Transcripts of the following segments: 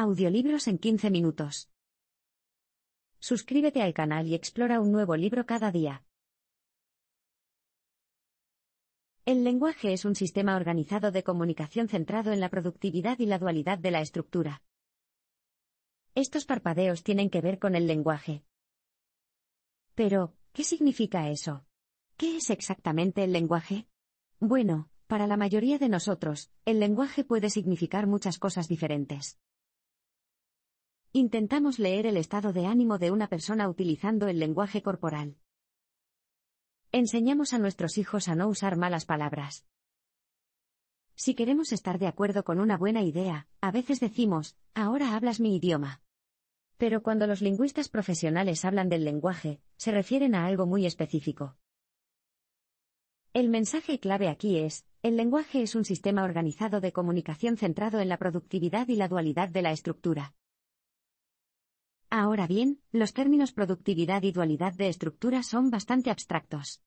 Audiolibros en 15 minutos. Suscríbete al canal y explora un nuevo libro cada día. El lenguaje es un sistema organizado de comunicación centrado en la productividad y la dualidad de la estructura. Estos parpadeos tienen que ver con el lenguaje. Pero, ¿qué significa eso? ¿Qué es exactamente el lenguaje? Bueno, para la mayoría de nosotros, el lenguaje puede significar muchas cosas diferentes. Intentamos leer el estado de ánimo de una persona utilizando el lenguaje corporal. Enseñamos a nuestros hijos a no usar malas palabras. Si queremos estar de acuerdo con una buena idea, a veces decimos, ahora hablas mi idioma. Pero cuando los lingüistas profesionales hablan del lenguaje, se refieren a algo muy específico. El mensaje clave aquí es, el lenguaje es un sistema organizado de comunicación centrado en la productividad y la dualidad de la estructura. Ahora bien, los términos productividad y dualidad de estructura son bastante abstractos.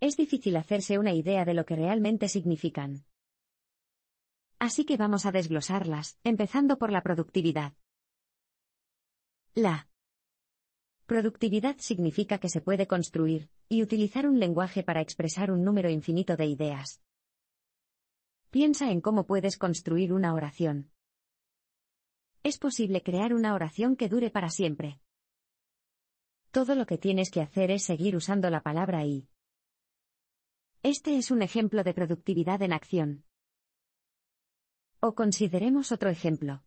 Es difícil hacerse una idea de lo que realmente significan. Así que vamos a desglosarlas, empezando por la productividad. La productividad significa que se puede construir y utilizar un lenguaje para expresar un número infinito de ideas. Piensa en cómo puedes construir una oración, es posible crear una oración que dure para siempre. Todo lo que tienes que hacer es seguir usando la palabra y. Este es un ejemplo de productividad en acción. O consideremos otro ejemplo.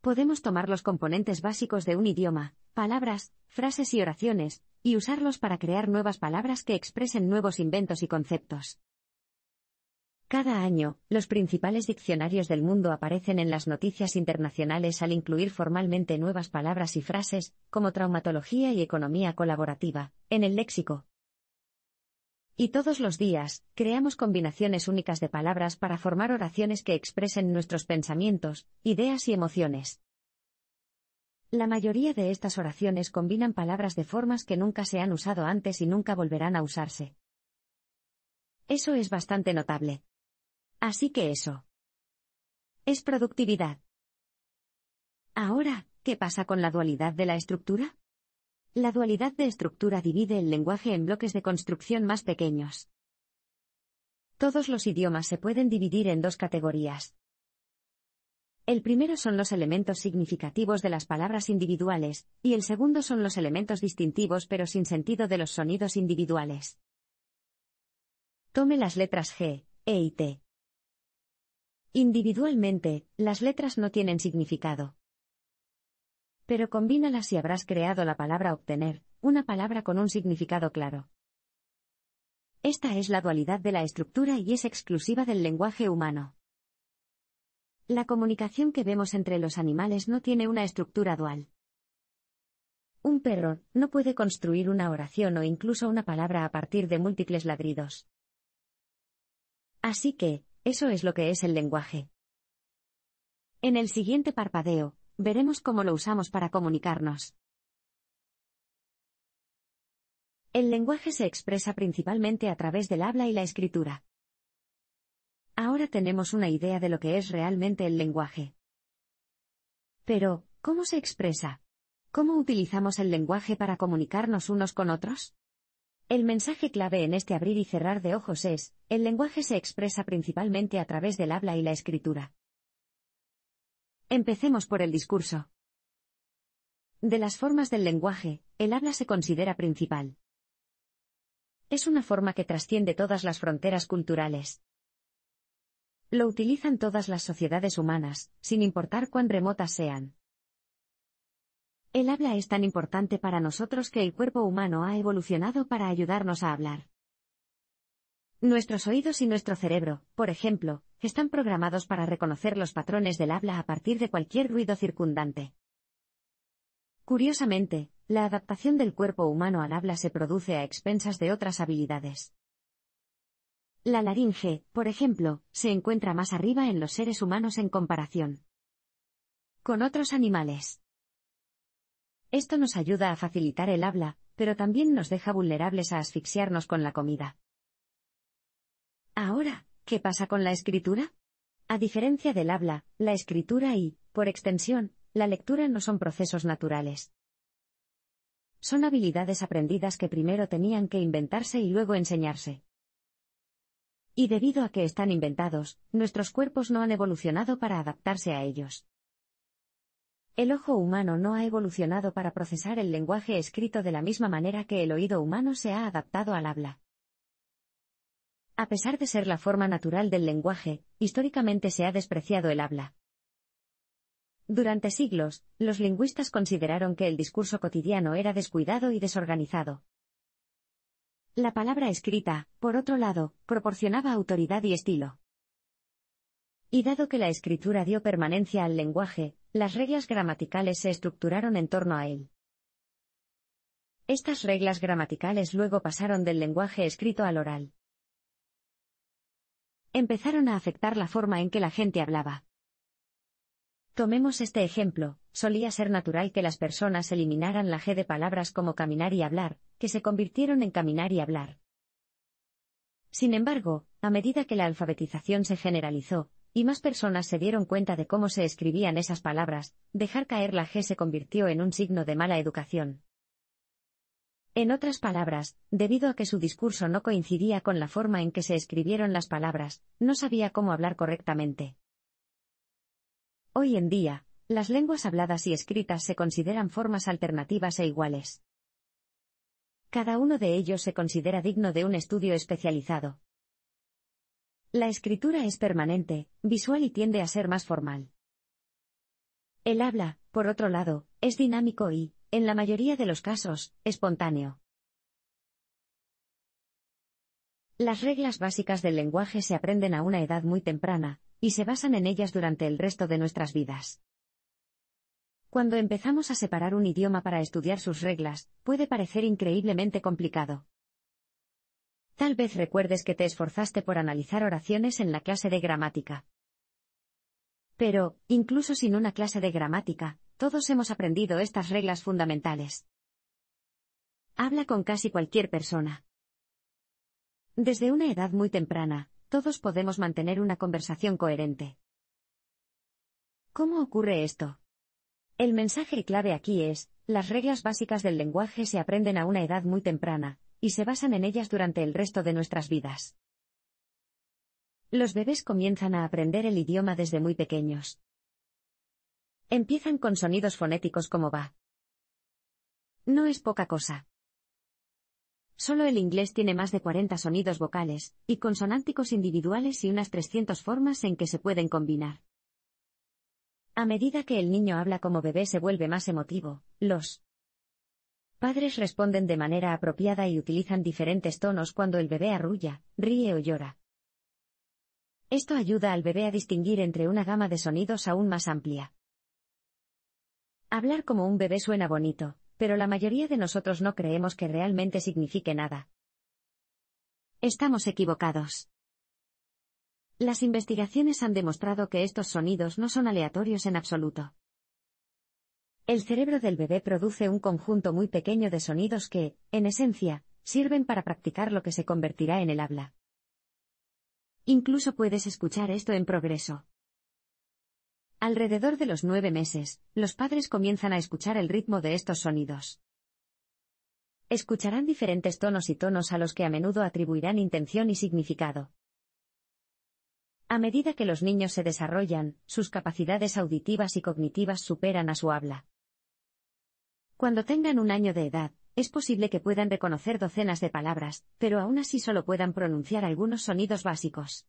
Podemos tomar los componentes básicos de un idioma, palabras, frases y oraciones, y usarlos para crear nuevas palabras que expresen nuevos inventos y conceptos. Cada año, los principales diccionarios del mundo aparecen en las noticias internacionales al incluir formalmente nuevas palabras y frases, como traumatología y economía colaborativa, en el léxico. Y todos los días, creamos combinaciones únicas de palabras para formar oraciones que expresen nuestros pensamientos, ideas y emociones. La mayoría de estas oraciones combinan palabras de formas que nunca se han usado antes y nunca volverán a usarse. Eso es bastante notable. Así que eso. Es productividad. Ahora, ¿qué pasa con la dualidad de la estructura? La dualidad de estructura divide el lenguaje en bloques de construcción más pequeños. Todos los idiomas se pueden dividir en dos categorías. El primero son los elementos significativos de las palabras individuales, y el segundo son los elementos distintivos pero sin sentido de los sonidos individuales. Tome las letras G, E y T. Individualmente, las letras no tienen significado. Pero combínalas y habrás creado la palabra obtener, una palabra con un significado claro. Esta es la dualidad de la estructura y es exclusiva del lenguaje humano. La comunicación que vemos entre los animales no tiene una estructura dual. Un perro no puede construir una oración o incluso una palabra a partir de múltiples ladridos. Así que, eso es lo que es el lenguaje. En el siguiente parpadeo, veremos cómo lo usamos para comunicarnos. El lenguaje se expresa principalmente a través del habla y la escritura. Ahora tenemos una idea de lo que es realmente el lenguaje. Pero, ¿cómo se expresa? ¿Cómo utilizamos el lenguaje para comunicarnos unos con otros? El mensaje clave en este abrir y cerrar de ojos es, el lenguaje se expresa principalmente a través del habla y la escritura. Empecemos por el discurso. De las formas del lenguaje, el habla se considera principal. Es una forma que trasciende todas las fronteras culturales. Lo utilizan todas las sociedades humanas, sin importar cuán remotas sean. El habla es tan importante para nosotros que el cuerpo humano ha evolucionado para ayudarnos a hablar. Nuestros oídos y nuestro cerebro, por ejemplo, están programados para reconocer los patrones del habla a partir de cualquier ruido circundante. Curiosamente, la adaptación del cuerpo humano al habla se produce a expensas de otras habilidades. La laringe, por ejemplo, se encuentra más arriba en los seres humanos en comparación con otros animales. Esto nos ayuda a facilitar el habla, pero también nos deja vulnerables a asfixiarnos con la comida. Ahora, ¿qué pasa con la escritura? A diferencia del habla, la escritura y, por extensión, la lectura no son procesos naturales. Son habilidades aprendidas que primero tenían que inventarse y luego enseñarse. Y debido a que están inventados, nuestros cuerpos no han evolucionado para adaptarse a ellos. El ojo humano no ha evolucionado para procesar el lenguaje escrito de la misma manera que el oído humano se ha adaptado al habla. A pesar de ser la forma natural del lenguaje, históricamente se ha despreciado el habla. Durante siglos, los lingüistas consideraron que el discurso cotidiano era descuidado y desorganizado. La palabra escrita, por otro lado, proporcionaba autoridad y estilo. Y dado que la escritura dio permanencia al lenguaje, las reglas gramaticales se estructuraron en torno a él. Estas reglas gramaticales luego pasaron del lenguaje escrito al oral. Empezaron a afectar la forma en que la gente hablaba. Tomemos este ejemplo, solía ser natural que las personas eliminaran la G de palabras como caminar y hablar, que se convirtieron en caminar y hablar. Sin embargo, a medida que la alfabetización se generalizó, y más personas se dieron cuenta de cómo se escribían esas palabras, dejar caer la G se convirtió en un signo de mala educación. En otras palabras, debido a que su discurso no coincidía con la forma en que se escribieron las palabras, no sabía cómo hablar correctamente. Hoy en día, las lenguas habladas y escritas se consideran formas alternativas e iguales. Cada uno de ellos se considera digno de un estudio especializado. La escritura es permanente, visual y tiende a ser más formal. El habla, por otro lado, es dinámico y, en la mayoría de los casos, espontáneo. Las reglas básicas del lenguaje se aprenden a una edad muy temprana, y se basan en ellas durante el resto de nuestras vidas. Cuando empezamos a separar un idioma para estudiar sus reglas, puede parecer increíblemente complicado. Tal vez recuerdes que te esforzaste por analizar oraciones en la clase de gramática. Pero, incluso sin una clase de gramática, todos hemos aprendido estas reglas fundamentales. Habla con casi cualquier persona. Desde una edad muy temprana, todos podemos mantener una conversación coherente. ¿Cómo ocurre esto? El mensaje clave aquí es, las reglas básicas del lenguaje se aprenden a una edad muy temprana, y se basan en ellas durante el resto de nuestras vidas. Los bebés comienzan a aprender el idioma desde muy pequeños. Empiezan con sonidos fonéticos como va. No es poca cosa. Solo el inglés tiene más de 40 sonidos vocales, y consonánticos individuales y unas 300 formas en que se pueden combinar. A medida que el niño habla como bebé se vuelve más emotivo, los Padres responden de manera apropiada y utilizan diferentes tonos cuando el bebé arrulla, ríe o llora. Esto ayuda al bebé a distinguir entre una gama de sonidos aún más amplia. Hablar como un bebé suena bonito, pero la mayoría de nosotros no creemos que realmente signifique nada. Estamos equivocados. Las investigaciones han demostrado que estos sonidos no son aleatorios en absoluto. El cerebro del bebé produce un conjunto muy pequeño de sonidos que, en esencia, sirven para practicar lo que se convertirá en el habla. Incluso puedes escuchar esto en progreso. Alrededor de los nueve meses, los padres comienzan a escuchar el ritmo de estos sonidos. Escucharán diferentes tonos y tonos a los que a menudo atribuirán intención y significado. A medida que los niños se desarrollan, sus capacidades auditivas y cognitivas superan a su habla. Cuando tengan un año de edad, es posible que puedan reconocer docenas de palabras, pero aún así solo puedan pronunciar algunos sonidos básicos.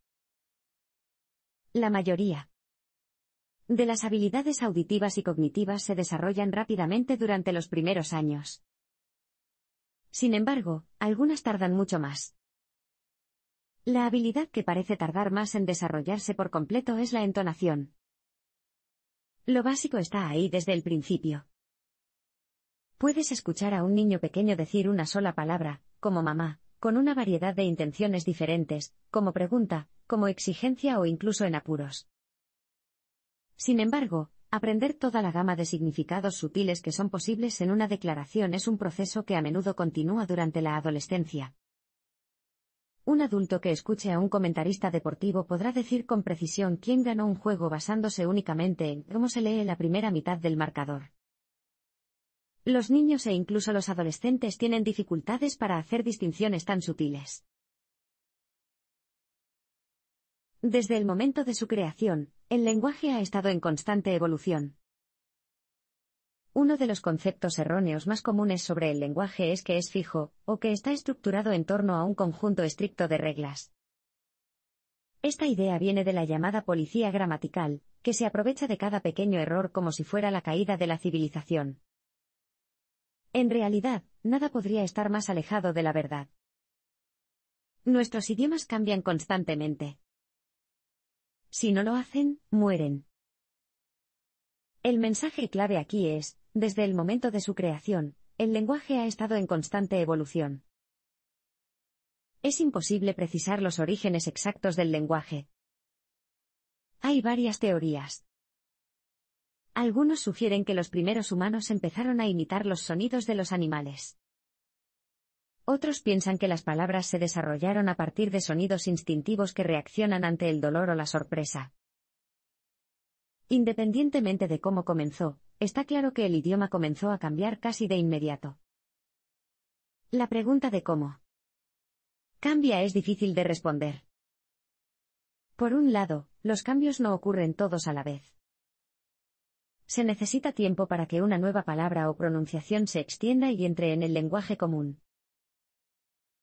La mayoría de las habilidades auditivas y cognitivas se desarrollan rápidamente durante los primeros años. Sin embargo, algunas tardan mucho más. La habilidad que parece tardar más en desarrollarse por completo es la entonación. Lo básico está ahí desde el principio. Puedes escuchar a un niño pequeño decir una sola palabra, como mamá, con una variedad de intenciones diferentes, como pregunta, como exigencia o incluso en apuros. Sin embargo, aprender toda la gama de significados sutiles que son posibles en una declaración es un proceso que a menudo continúa durante la adolescencia. Un adulto que escuche a un comentarista deportivo podrá decir con precisión quién ganó un juego basándose únicamente en cómo se lee la primera mitad del marcador. Los niños e incluso los adolescentes tienen dificultades para hacer distinciones tan sutiles. Desde el momento de su creación, el lenguaje ha estado en constante evolución. Uno de los conceptos erróneos más comunes sobre el lenguaje es que es fijo, o que está estructurado en torno a un conjunto estricto de reglas. Esta idea viene de la llamada policía gramatical, que se aprovecha de cada pequeño error como si fuera la caída de la civilización. En realidad, nada podría estar más alejado de la verdad. Nuestros idiomas cambian constantemente. Si no lo hacen, mueren. El mensaje clave aquí es, desde el momento de su creación, el lenguaje ha estado en constante evolución. Es imposible precisar los orígenes exactos del lenguaje. Hay varias teorías. Algunos sugieren que los primeros humanos empezaron a imitar los sonidos de los animales. Otros piensan que las palabras se desarrollaron a partir de sonidos instintivos que reaccionan ante el dolor o la sorpresa. Independientemente de cómo comenzó, está claro que el idioma comenzó a cambiar casi de inmediato. La pregunta de cómo cambia es difícil de responder. Por un lado, los cambios no ocurren todos a la vez se necesita tiempo para que una nueva palabra o pronunciación se extienda y entre en el lenguaje común.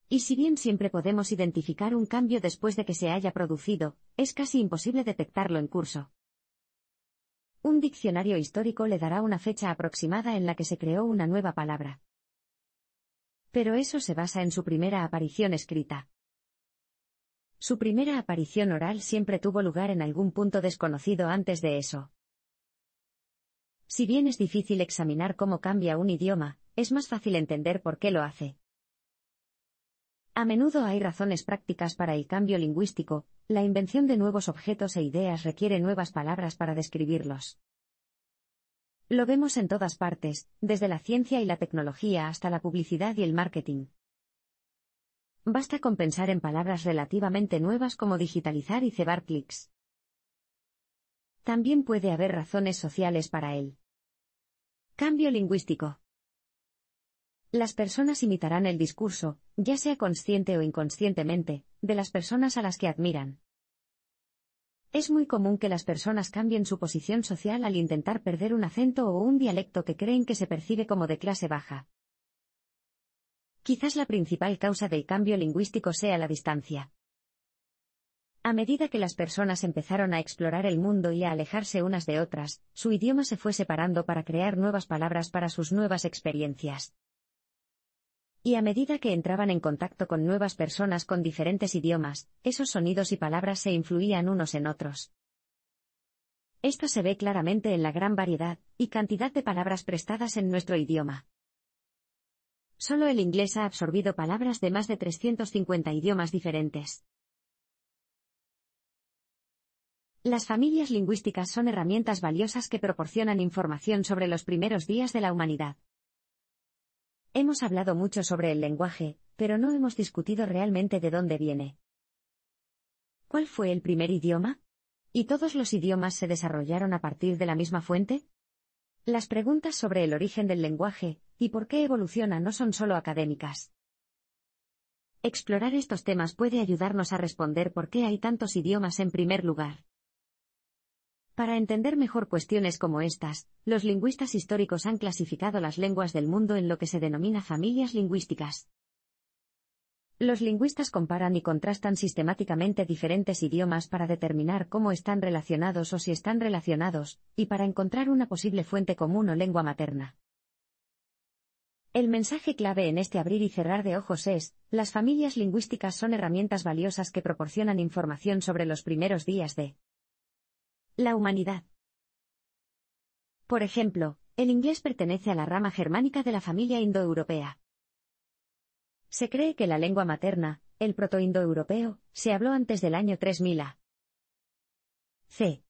Y si bien siempre podemos identificar un cambio después de que se haya producido, es casi imposible detectarlo en curso. Un diccionario histórico le dará una fecha aproximada en la que se creó una nueva palabra. Pero eso se basa en su primera aparición escrita. Su primera aparición oral siempre tuvo lugar en algún punto desconocido antes de eso. Si bien es difícil examinar cómo cambia un idioma, es más fácil entender por qué lo hace. A menudo hay razones prácticas para el cambio lingüístico, la invención de nuevos objetos e ideas requiere nuevas palabras para describirlos. Lo vemos en todas partes, desde la ciencia y la tecnología hasta la publicidad y el marketing. Basta con pensar en palabras relativamente nuevas como digitalizar y cebar clics. También puede haber razones sociales para él. Cambio lingüístico. Las personas imitarán el discurso, ya sea consciente o inconscientemente, de las personas a las que admiran. Es muy común que las personas cambien su posición social al intentar perder un acento o un dialecto que creen que se percibe como de clase baja. Quizás la principal causa del cambio lingüístico sea la distancia. A medida que las personas empezaron a explorar el mundo y a alejarse unas de otras, su idioma se fue separando para crear nuevas palabras para sus nuevas experiencias. Y a medida que entraban en contacto con nuevas personas con diferentes idiomas, esos sonidos y palabras se influían unos en otros. Esto se ve claramente en la gran variedad y cantidad de palabras prestadas en nuestro idioma. Solo el inglés ha absorbido palabras de más de 350 idiomas diferentes. Las familias lingüísticas son herramientas valiosas que proporcionan información sobre los primeros días de la humanidad. Hemos hablado mucho sobre el lenguaje, pero no hemos discutido realmente de dónde viene. ¿Cuál fue el primer idioma? ¿Y todos los idiomas se desarrollaron a partir de la misma fuente? Las preguntas sobre el origen del lenguaje y por qué evoluciona no son solo académicas. Explorar estos temas puede ayudarnos a responder por qué hay tantos idiomas en primer lugar. Para entender mejor cuestiones como estas, los lingüistas históricos han clasificado las lenguas del mundo en lo que se denomina familias lingüísticas. Los lingüistas comparan y contrastan sistemáticamente diferentes idiomas para determinar cómo están relacionados o si están relacionados, y para encontrar una posible fuente común o lengua materna. El mensaje clave en este abrir y cerrar de ojos es, las familias lingüísticas son herramientas valiosas que proporcionan información sobre los primeros días de la humanidad. Por ejemplo, el inglés pertenece a la rama germánica de la familia indoeuropea. Se cree que la lengua materna, el protoindoeuropeo, se habló antes del año 3000 C.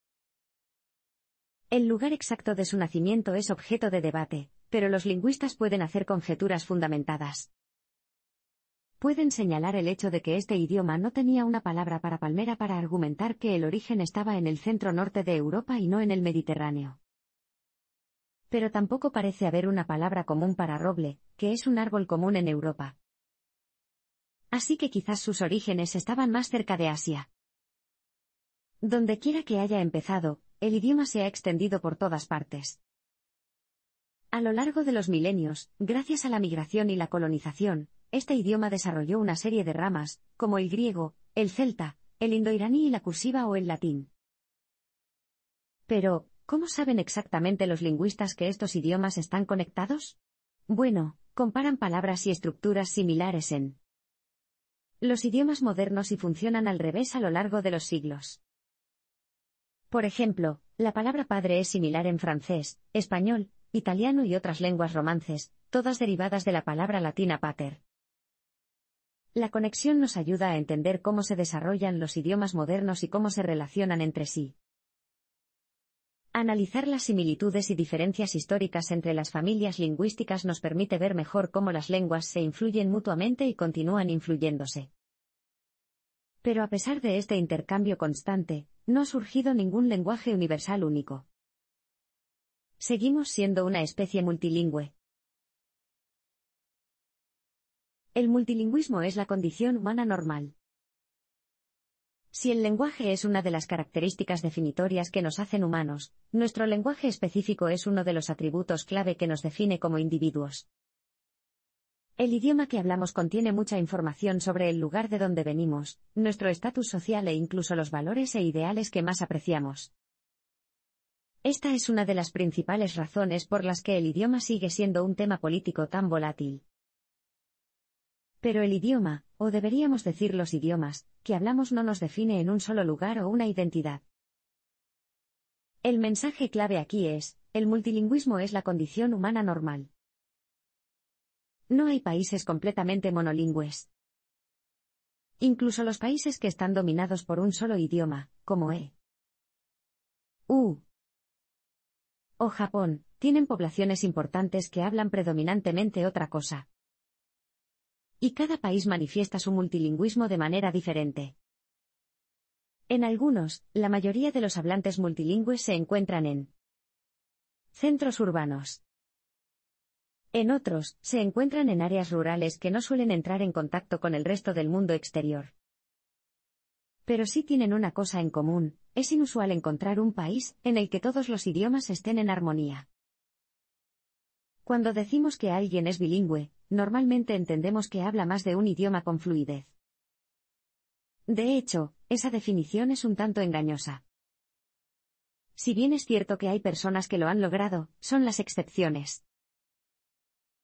El lugar exacto de su nacimiento es objeto de debate, pero los lingüistas pueden hacer conjeturas fundamentadas pueden señalar el hecho de que este idioma no tenía una palabra para palmera para argumentar que el origen estaba en el centro norte de Europa y no en el Mediterráneo. Pero tampoco parece haber una palabra común para roble, que es un árbol común en Europa. Así que quizás sus orígenes estaban más cerca de Asia. Donde quiera que haya empezado, el idioma se ha extendido por todas partes. A lo largo de los milenios, gracias a la migración y la colonización, este idioma desarrolló una serie de ramas, como el griego, el celta, el indoiraní y la cursiva o el latín. Pero, ¿cómo saben exactamente los lingüistas que estos idiomas están conectados? Bueno, comparan palabras y estructuras similares en los idiomas modernos y funcionan al revés a lo largo de los siglos. Por ejemplo, la palabra padre es similar en francés, español, italiano y otras lenguas romances, todas derivadas de la palabra latina pater. La conexión nos ayuda a entender cómo se desarrollan los idiomas modernos y cómo se relacionan entre sí. Analizar las similitudes y diferencias históricas entre las familias lingüísticas nos permite ver mejor cómo las lenguas se influyen mutuamente y continúan influyéndose. Pero a pesar de este intercambio constante, no ha surgido ningún lenguaje universal único. Seguimos siendo una especie multilingüe, El multilingüismo es la condición humana normal. Si el lenguaje es una de las características definitorias que nos hacen humanos, nuestro lenguaje específico es uno de los atributos clave que nos define como individuos. El idioma que hablamos contiene mucha información sobre el lugar de donde venimos, nuestro estatus social e incluso los valores e ideales que más apreciamos. Esta es una de las principales razones por las que el idioma sigue siendo un tema político tan volátil. Pero el idioma, o deberíamos decir los idiomas, que hablamos no nos define en un solo lugar o una identidad. El mensaje clave aquí es, el multilingüismo es la condición humana normal. No hay países completamente monolingües. Incluso los países que están dominados por un solo idioma, como E. U. O Japón, tienen poblaciones importantes que hablan predominantemente otra cosa y cada país manifiesta su multilingüismo de manera diferente. En algunos, la mayoría de los hablantes multilingües se encuentran en centros urbanos. En otros, se encuentran en áreas rurales que no suelen entrar en contacto con el resto del mundo exterior. Pero sí tienen una cosa en común, es inusual encontrar un país en el que todos los idiomas estén en armonía. Cuando decimos que alguien es bilingüe, normalmente entendemos que habla más de un idioma con fluidez. De hecho, esa definición es un tanto engañosa. Si bien es cierto que hay personas que lo han logrado, son las excepciones.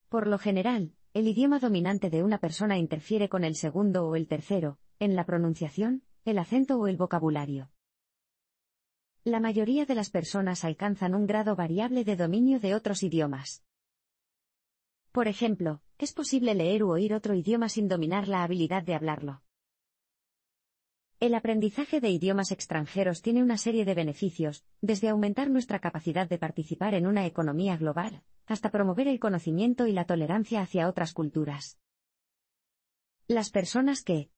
Por lo general, el idioma dominante de una persona interfiere con el segundo o el tercero, en la pronunciación, el acento o el vocabulario. La mayoría de las personas alcanzan un grado variable de dominio de otros idiomas. Por ejemplo, es posible leer u oír otro idioma sin dominar la habilidad de hablarlo. El aprendizaje de idiomas extranjeros tiene una serie de beneficios, desde aumentar nuestra capacidad de participar en una economía global, hasta promover el conocimiento y la tolerancia hacia otras culturas. Las personas que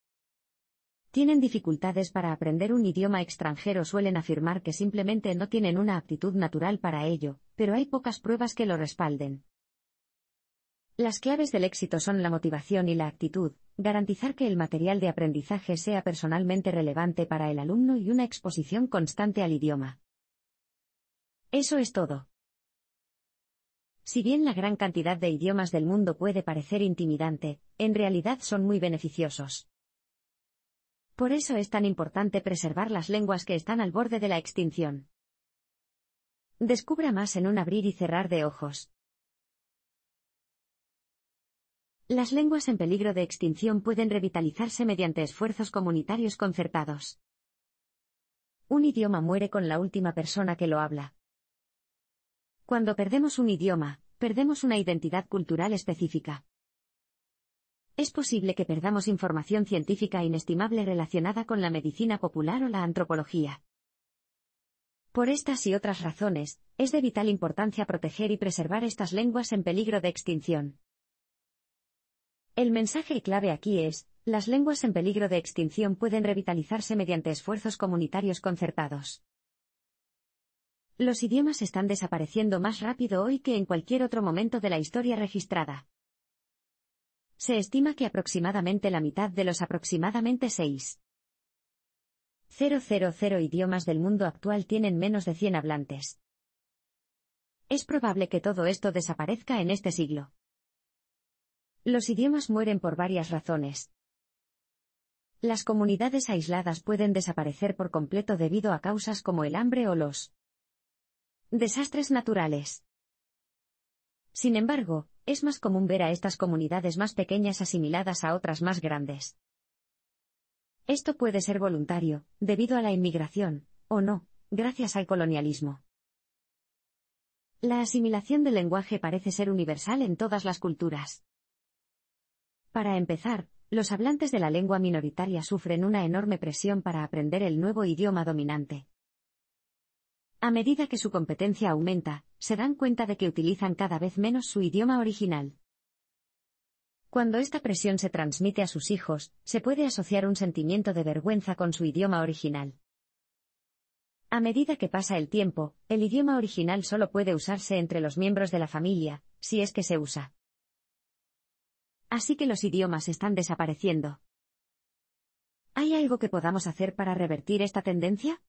tienen dificultades para aprender un idioma extranjero suelen afirmar que simplemente no tienen una aptitud natural para ello, pero hay pocas pruebas que lo respalden. Las claves del éxito son la motivación y la actitud, garantizar que el material de aprendizaje sea personalmente relevante para el alumno y una exposición constante al idioma. Eso es todo. Si bien la gran cantidad de idiomas del mundo puede parecer intimidante, en realidad son muy beneficiosos. Por eso es tan importante preservar las lenguas que están al borde de la extinción. Descubra más en un abrir y cerrar de ojos. Las lenguas en peligro de extinción pueden revitalizarse mediante esfuerzos comunitarios concertados. Un idioma muere con la última persona que lo habla. Cuando perdemos un idioma, perdemos una identidad cultural específica. Es posible que perdamos información científica inestimable relacionada con la medicina popular o la antropología. Por estas y otras razones, es de vital importancia proteger y preservar estas lenguas en peligro de extinción. El mensaje clave aquí es, las lenguas en peligro de extinción pueden revitalizarse mediante esfuerzos comunitarios concertados. Los idiomas están desapareciendo más rápido hoy que en cualquier otro momento de la historia registrada. Se estima que aproximadamente la mitad de los aproximadamente 6.000 idiomas del mundo actual tienen menos de 100 hablantes. Es probable que todo esto desaparezca en este siglo. Los idiomas mueren por varias razones. Las comunidades aisladas pueden desaparecer por completo debido a causas como el hambre o los desastres naturales. Sin embargo, es más común ver a estas comunidades más pequeñas asimiladas a otras más grandes. Esto puede ser voluntario, debido a la inmigración, o no, gracias al colonialismo. La asimilación del lenguaje parece ser universal en todas las culturas. Para empezar, los hablantes de la lengua minoritaria sufren una enorme presión para aprender el nuevo idioma dominante. A medida que su competencia aumenta, se dan cuenta de que utilizan cada vez menos su idioma original. Cuando esta presión se transmite a sus hijos, se puede asociar un sentimiento de vergüenza con su idioma original. A medida que pasa el tiempo, el idioma original solo puede usarse entre los miembros de la familia, si es que se usa. Así que los idiomas están desapareciendo. ¿Hay algo que podamos hacer para revertir esta tendencia?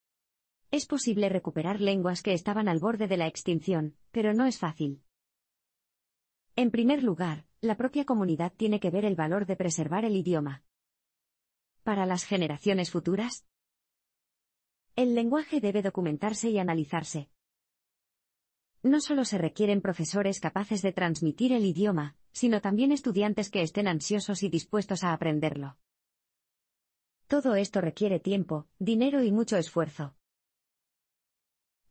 Es posible recuperar lenguas que estaban al borde de la extinción, pero no es fácil. En primer lugar, la propia comunidad tiene que ver el valor de preservar el idioma. Para las generaciones futuras, el lenguaje debe documentarse y analizarse. No solo se requieren profesores capaces de transmitir el idioma, sino también estudiantes que estén ansiosos y dispuestos a aprenderlo. Todo esto requiere tiempo, dinero y mucho esfuerzo.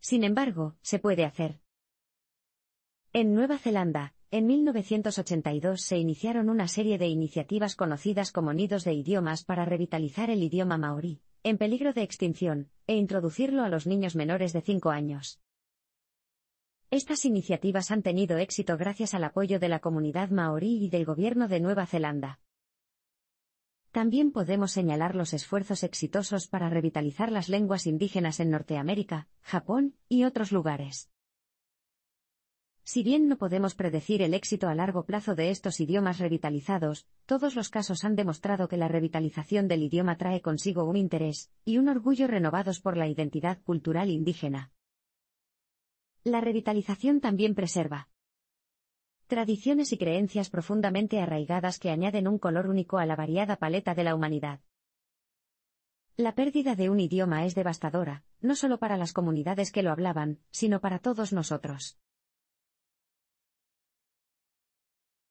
Sin embargo, se puede hacer. En Nueva Zelanda, en 1982 se iniciaron una serie de iniciativas conocidas como nidos de idiomas para revitalizar el idioma maorí, en peligro de extinción, e introducirlo a los niños menores de 5 años. Estas iniciativas han tenido éxito gracias al apoyo de la comunidad maorí y del gobierno de Nueva Zelanda. También podemos señalar los esfuerzos exitosos para revitalizar las lenguas indígenas en Norteamérica, Japón y otros lugares. Si bien no podemos predecir el éxito a largo plazo de estos idiomas revitalizados, todos los casos han demostrado que la revitalización del idioma trae consigo un interés y un orgullo renovados por la identidad cultural indígena. La revitalización también preserva tradiciones y creencias profundamente arraigadas que añaden un color único a la variada paleta de la humanidad. La pérdida de un idioma es devastadora, no solo para las comunidades que lo hablaban, sino para todos nosotros.